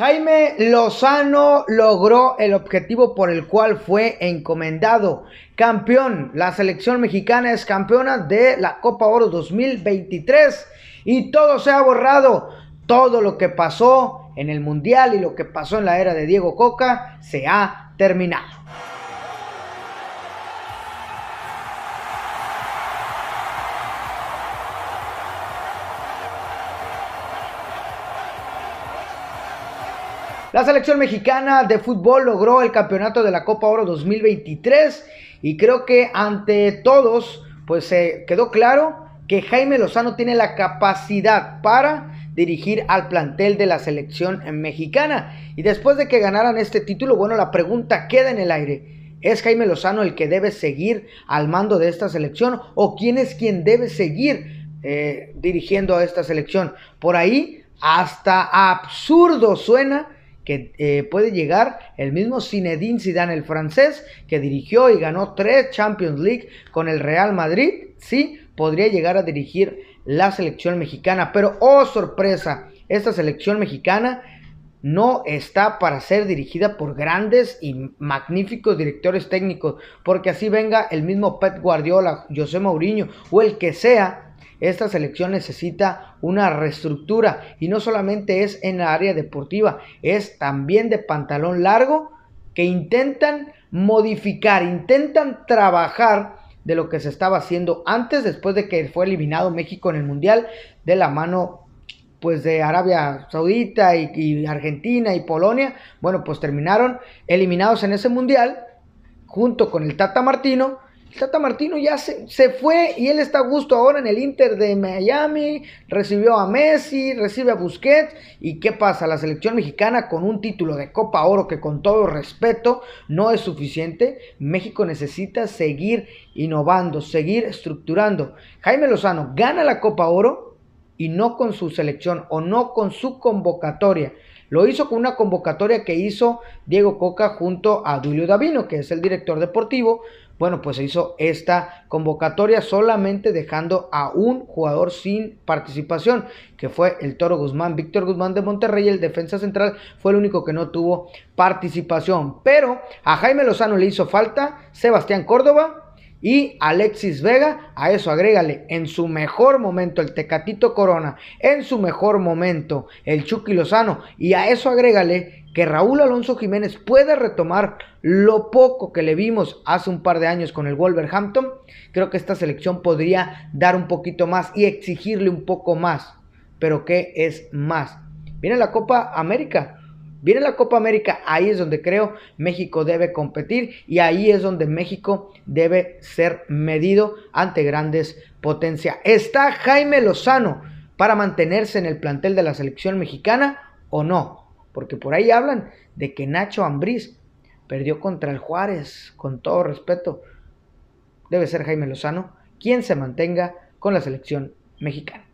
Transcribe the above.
Jaime Lozano logró el objetivo por el cual fue encomendado. Campeón, la selección mexicana es campeona de la Copa Oro 2023 y todo se ha borrado. Todo lo que pasó en el Mundial y lo que pasó en la era de Diego Coca se ha terminado. La selección mexicana de fútbol logró el campeonato de la Copa Oro 2023 y creo que ante todos pues se eh, quedó claro que Jaime Lozano tiene la capacidad para dirigir al plantel de la selección mexicana. Y después de que ganaran este título, bueno, la pregunta queda en el aire. ¿Es Jaime Lozano el que debe seguir al mando de esta selección o quién es quien debe seguir eh, dirigiendo a esta selección? Por ahí hasta absurdo suena que eh, puede llegar el mismo Zinedine Zidane, el francés, que dirigió y ganó tres Champions League con el Real Madrid, sí, podría llegar a dirigir la selección mexicana. Pero, oh sorpresa, esta selección mexicana no está para ser dirigida por grandes y magníficos directores técnicos, porque así venga el mismo Pep Guardiola, José Mourinho o el que sea, esta selección necesita una reestructura y no solamente es en la área deportiva, es también de pantalón largo que intentan modificar, intentan trabajar de lo que se estaba haciendo antes, después de que fue eliminado México en el Mundial, de la mano pues de Arabia Saudita y, Argentina y Polonia, bueno, pues terminaron eliminados en ese Mundial, junto con el Tata Martino, Tata Martino ya se, fue y él está a gusto ahora en el Inter de Miami, recibió a Messi, recibe a Busquets y ¿qué pasa? La selección mexicana con un título de Copa Oro que con todo respeto no es suficiente, México necesita seguir innovando, seguir estructurando. Jaime Lozano gana la Copa Oro, y no con su selección o no con su convocatoria. Lo hizo con una convocatoria que hizo Diego Coca junto a Julio Davino, que es el director deportivo. Bueno, pues se hizo esta convocatoria solamente dejando a un jugador sin participación, que fue el Toro Guzmán. Víctor Guzmán de Monterrey, el defensa central, fue el único que no tuvo participación. Pero a Jaime Lozano le hizo falta, Sebastián Córdoba y Alexis Vega, a eso agrégale, en su mejor momento el Tecatito Corona, en su mejor momento el Chucky Lozano, y a eso agrégale que Raúl Alonso Jiménez pueda retomar lo poco que le vimos hace un par de años con el Wolverhampton, creo que esta selección podría dar un poquito más y exigirle un poco más. Pero ¿qué es más? Viene la Copa América, Viene la Copa América, ahí es donde creo México debe competir y ahí es donde México debe ser medido ante grandes potencias. ¿Está Jaime Lozano para mantenerse en el plantel de la selección mexicana o no? Porque por ahí hablan de que Nacho Ambriz perdió contra el Juárez, con todo respeto. Debe ser Jaime Lozano quien se mantenga con la selección mexicana.